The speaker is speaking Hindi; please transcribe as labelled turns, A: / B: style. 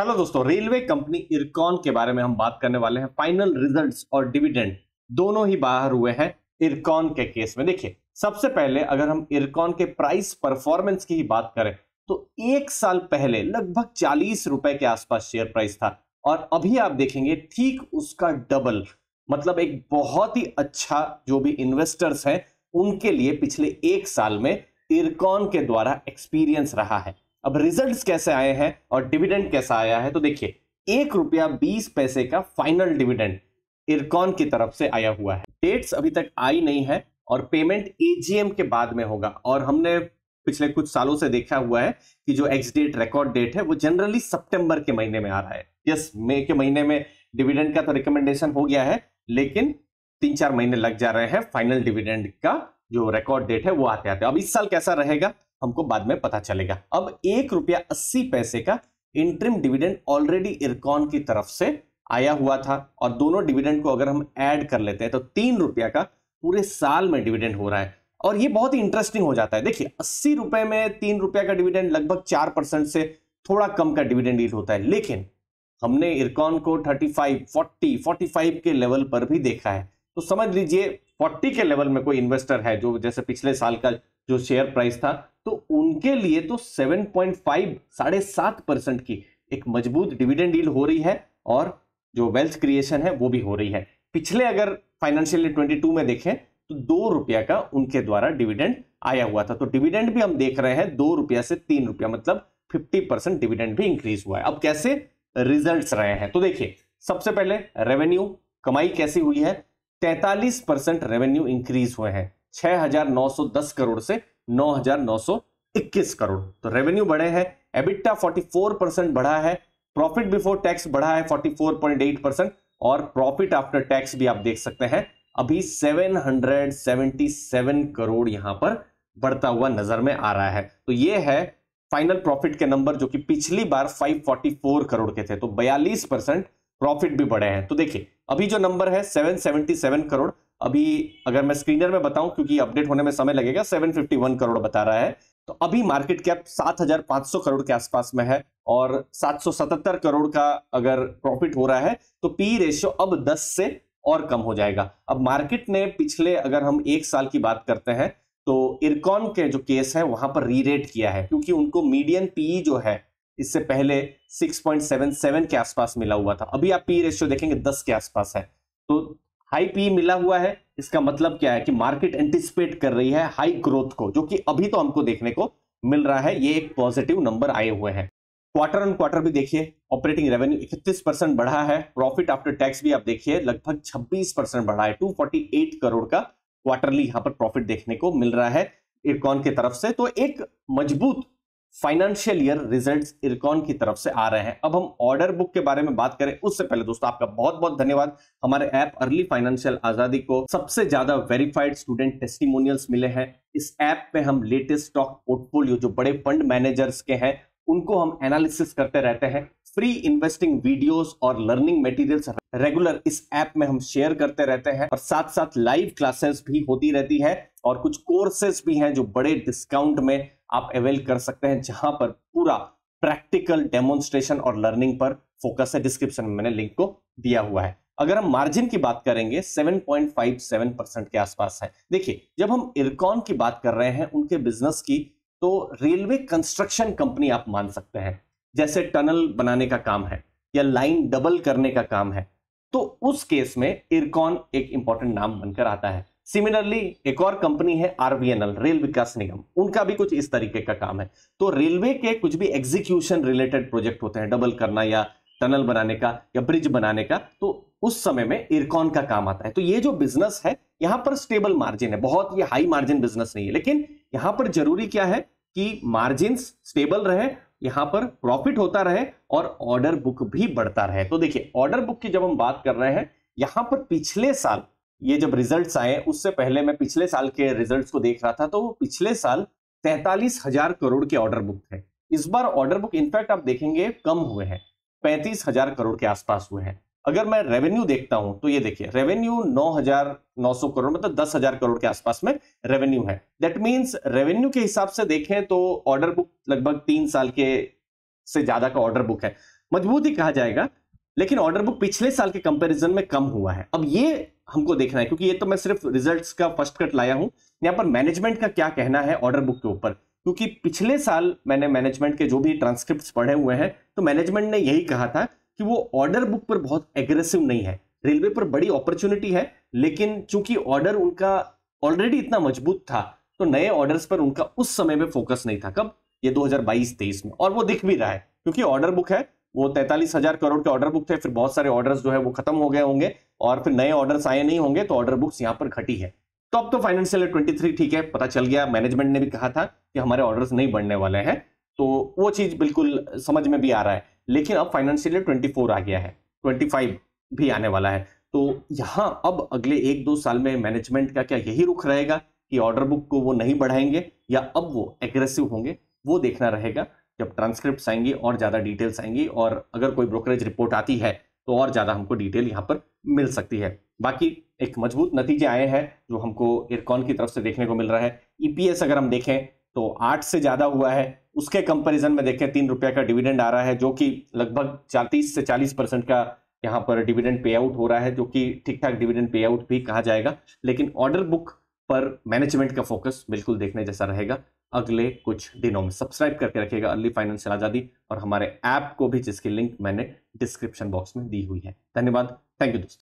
A: हेलो दोस्तों रेलवे कंपनी इरकॉन के बारे में हम बात करने वाले हैं फाइनल रिजल्ट्स और डिविडेंड दोनों ही बाहर हुए हैं इरकॉन के केस में देखिए सबसे पहले अगर हम इरकॉन के प्राइस परफॉर्मेंस की ही बात करें तो एक साल पहले लगभग चालीस रुपए के आसपास शेयर प्राइस था और अभी आप देखेंगे ठीक उसका डबल मतलब एक बहुत ही अच्छा जो भी इन्वेस्टर्स हैं उनके लिए पिछले एक साल में इरकॉन के द्वारा एक्सपीरियंस रहा है अब रिजल्ट्स कैसे आए हैं और डिविडेंड कैसा आया है तो देखिए एक रुपया बीस पैसे का फाइनल डिविडेंड इरकॉन की तरफ से आया हुआ है डेट्स अभी तक आई नहीं है और पेमेंट एजीएम e के बाद में होगा और हमने पिछले कुछ सालों से देखा हुआ है कि जो एक्स डेट रिकॉर्ड डेट है वो जनरली सितंबर के महीने में आ रहा है यस मई के महीने में डिविडेंड का तो रिकमेंडेशन हो गया है लेकिन तीन चार महीने लग जा रहे हैं फाइनल डिविडेंड का जो रिकॉर्ड डेट है वो आते आते अब इस साल कैसा रहेगा हमको बाद में पता चलेगा अब एक रुपया अस्सी पैसे का इंट्रीम डिविडेंड ऑलरेडी इरकॉन की तरफ से आया हुआ था और दोनों डिविडेंड को अगर हम ऐड कर लेते हैं तो तीन रुपया का पूरे साल में डिविडेंड हो रहा है और ये बहुत ही इंटरेस्टिंग हो जाता है देखिए अस्सी रुपए में तीन रुपया का डिविडेंड लगभग चार परसेंट से थोड़ा कम का डिविडेंड डील होता है लेकिन हमने इरकॉन को thirty five forty forty five के लेवल पर भी देखा है तो समझ लीजिए फोर्टी के लेवल में कोई इन्वेस्टर है जो जैसे पिछले साल का जो शेयर प्राइस था तो उनके लिए तो 7.5 साढ़े सात परसेंट की एक मजबूत डिविडेंड डील हो रही है और जो वेल्थ क्रिएशन है वो भी हो रही है पिछले अगर फाइनेंशियल ट्वेंटी टू में देखें तो दो रुपया का उनके द्वारा डिविडेंड आया हुआ था तो डिविडेंड भी हम देख रहे हैं दो रुपया से तीन रुपया मतलब फिफ्टी परसेंट डिविडेंड भी इंक्रीज हुआ है अब कैसे रिजल्ट रहे हैं तो देखिए सबसे पहले रेवेन्यू कमाई कैसी हुई है तैतालीस परसेंट रेवेन्यू इंक्रीज हुए हैं दस करोड़ से 9,921 करोड़ तो रेवेन्यू बढ़े हैं एबिटा 44 परसेंट बढ़ा है प्रॉफिट बिफोर टैक्स बढ़ा है 44.8 परसेंट और प्रॉफिट आफ्टर टैक्स भी आप देख सकते हैं अभी 777 करोड़ यहां पर बढ़ता हुआ नजर में आ रहा है तो ये है फाइनल प्रॉफिट के नंबर जो कि पिछली बार 544 करोड़ के थे तो 42 परसेंट प्रॉफिट भी बढ़े हैं तो देखिए अभी जो नंबर है 777 करोड़ अभी अगर मैं स्क्रीनर में बताऊं क्योंकि अपडेट होने में समय लगेगा 751 करोड़ बता रहा है तो अभी मार्केट कैप 7,500 करोड़ के आसपास में है और 777 करोड़ का अगर प्रॉफिट हो रहा है तो पी रेशियो अब 10 से और कम हो जाएगा अब मार्केट ने पिछले अगर हम एक साल की बात करते हैं तो इरकॉन के जो केस है वहां पर रीरेट किया है क्योंकि उनको मीडियम पीई जो है इससे पहले 6.77 के आसपास मिला हुआ था अभी आप पी रेशियो देखेंगे 10 के आसपास है तो हाई पी मिला हुआ है इसका मतलब क्या है कि मार्केट एंटिसिपेट कर रही है हाई ग्रोथ को जो कि अभी तो हमको देखने को मिल रहा है ये एक पॉजिटिव नंबर आए हुए हैं क्वार्टर ऑन क्वार्टर भी देखिए ऑपरेटिंग रेवेन्यू इकतीस परसेंट बढ़ा है प्रॉफिट आफ्टर टैक्स भी आप देखिए लगभग छब्बीस परसेंट बढ़ा है 248 करोड़ का क्वार्टरली यहां पर प्रॉफिट देखने को मिल रहा है इरकॉन की तरफ से तो एक मजबूत फाइनेंशियल ईयर रिजल्ट्स इरकॉन की तरफ से आ रहे हैं अब हम ऑर्डर बुक के बारे में बात करें उससे पहले दोस्तों आपका बहुत बहुत धन्यवाद हमारे ऐप अर्ली फाइनेंशियल आजादी को सबसे ज्यादा वेरीफाइड स्टूडेंट टेस्टिमोनियल्स मिले हैं इस ऐप पे हम लेटेस्ट स्टॉक पोर्टफोलियो जो बड़े फंड मैनेजर्स के हैं उनको हम एनालिसिस करते रहते हैं फ्री इन्वेस्टिंग वीडियोस और लर्निंग मटेरियल्स रेगुलर इस ऐप में हम शेयर करते रहते हैं और साथ साथ लाइव क्लासेस भी होती रहती है और कुछ कोर्सेस भी हैं जो बड़े डिस्काउंट में आप अवेल कर सकते हैं जहां पर पूरा प्रैक्टिकल डेमोन्स्ट्रेशन और लर्निंग पर फोकस है डिस्क्रिप्शन में मैंने लिंक को दिया हुआ है अगर हम मार्जिन की बात करेंगे 7.57 परसेंट के आसपास है देखिए जब हम इरकॉन की बात कर रहे हैं उनके बिजनेस की तो रेलवे कंस्ट्रक्शन कंपनी आप मान सकते हैं जैसे टनल बनाने का काम है या लाइन डबल करने का काम है तो उस केस में इरकॉन एक इंपॉर्टेंट नाम बनकर आता है सिमिलरली एक और कंपनी है आरवीएनएल रेल विकास निगम उनका भी कुछ इस तरीके का काम है तो रेलवे के कुछ भी एग्जीक्यूशन रिलेटेड प्रोजेक्ट होते हैं डबल करना या टनल बनाने का या ब्रिज बनाने का तो उस समय में इरकॉन का काम आता है तो ये जो बिजनेस है यहां पर स्टेबल मार्जिन है बहुत ये हाई मार्जिन बिजनेस नहीं है लेकिन यहां पर जरूरी क्या है कि मार्जिन स्टेबल रहे यहां पर प्रॉफिट होता रहे और ऑर्डर बुक भी बढ़ता रहे तो देखिए ऑर्डर बुक की जब हम बात कर रहे हैं यहां पर पिछले साल ये जब रिजल्ट्स आए उससे पहले मैं पिछले साल के रिजल्ट्स को देख रहा था तो पिछले साल तैंतालीस हजार करोड़ के ऑर्डर बुक थे इस बार ऑर्डर बुक इनफैक्ट आप देखेंगे कम हुए हैं पैंतीस हजार करोड़ के आसपास हुए हैं अगर मैं रेवेन्यू देखता हूं तो ये देखिए रेवेन्यू नौ नौ हजार सौ करोड़ मतलब दस हजार करोड़ के आसपास में रेवेन्यू है दैट मीन्स रेवेन्यू के हिसाब से देखें तो ऑर्डर बुक लगभग तीन साल के से ज्यादा का ऑर्डर बुक है मजबूत ही कहा जाएगा लेकिन ऑर्डर बुक पिछले साल के कंपैरिजन में कम हुआ है अब ये हमको देखना है क्योंकि ये तो मैं सिर्फ रिजल्ट्स का फर्स्ट कट लाया हूं यहाँ पर मैनेजमेंट का क्या कहना है ऑर्डर बुक के ऊपर क्योंकि पिछले साल मैंने मैनेजमेंट के जो भी ट्रांसक्रिप्ट पढ़े हुए हैं तो मैनेजमेंट ने यही कहा था कि वो ऑर्डर बुक पर बहुत एग्रेसिव नहीं है रेलवे पर बड़ी अपॉर्चुनिटी है लेकिन चूंकि ऑर्डर उनका ऑलरेडी इतना मजबूत था तो नए ऑर्डर्स पर उनका उस समय में फोकस नहीं था कब ये 2022-23 में और वो दिख भी रहा है क्योंकि ऑर्डर बुक है वो तैंतालीस हजार करोड़ के ऑर्डर बुक थे फिर बहुत सारे ऑर्डर्स जो है वो खत्म हो गए होंगे और फिर नए ऑर्डर्स आए नहीं होंगे तो ऑर्डर बुक्स यहाँ पर घटी है तो अब तो फाइनेंशियल ट्वेंटी थ्री ठीक है पता चल गया मैनेजमेंट ने भी कहा था कि हमारे ऑर्डर्स नहीं बढ़ने वाले हैं तो वो चीज बिल्कुल समझ में भी आ रहा है लेकिन अब फाइनेंशियल ट्वेंटी फोर आ गया है फाइव भी आने वाला है तो यहाँ अब अगले एक दो साल में मैनेजमेंट का क्या यही रुख रहेगा कि ऑर्डर बुक को वो नहीं बढ़ाएंगे या अब वो एग्रेसिव होंगे वो देखना रहेगा जब ट्रांसक्रिप्ट आएंगी और ज़्यादा डिटेल्स आएंगी और अगर कोई ब्रोकरेज रिपोर्ट आती है तो और ज़्यादा हमको डिटेल यहाँ पर मिल सकती है बाकी एक मजबूत नतीजे आए हैं जो हमको इरकॉन की तरफ से देखने को मिल रहा है ईपीएस e अगर हम देखें तो आठ से ज़्यादा हुआ है उसके कंपैरिजन में देखें तीन रुपया का डिविडेंड आ रहा है जो कि लगभग चालीस से चालीस परसेंट का यहाँ पर डिविडेंड पे आउट हो रहा है जो कि ठीक ठाक डिविडेंड पे आउट भी कहा जाएगा लेकिन ऑर्डर बुक पर मैनेजमेंट का फोकस बिल्कुल देखने जैसा रहेगा अगले कुछ दिनों में सब्सक्राइब करके रखिएगा अर्ली फाइनेंशियल आज़ादी और हमारे ऐप को भी जिसकी लिंक मैंने डिस्क्रिप्शन बॉक्स में दी हुई है धन्यवाद थैंक यू दोस्तों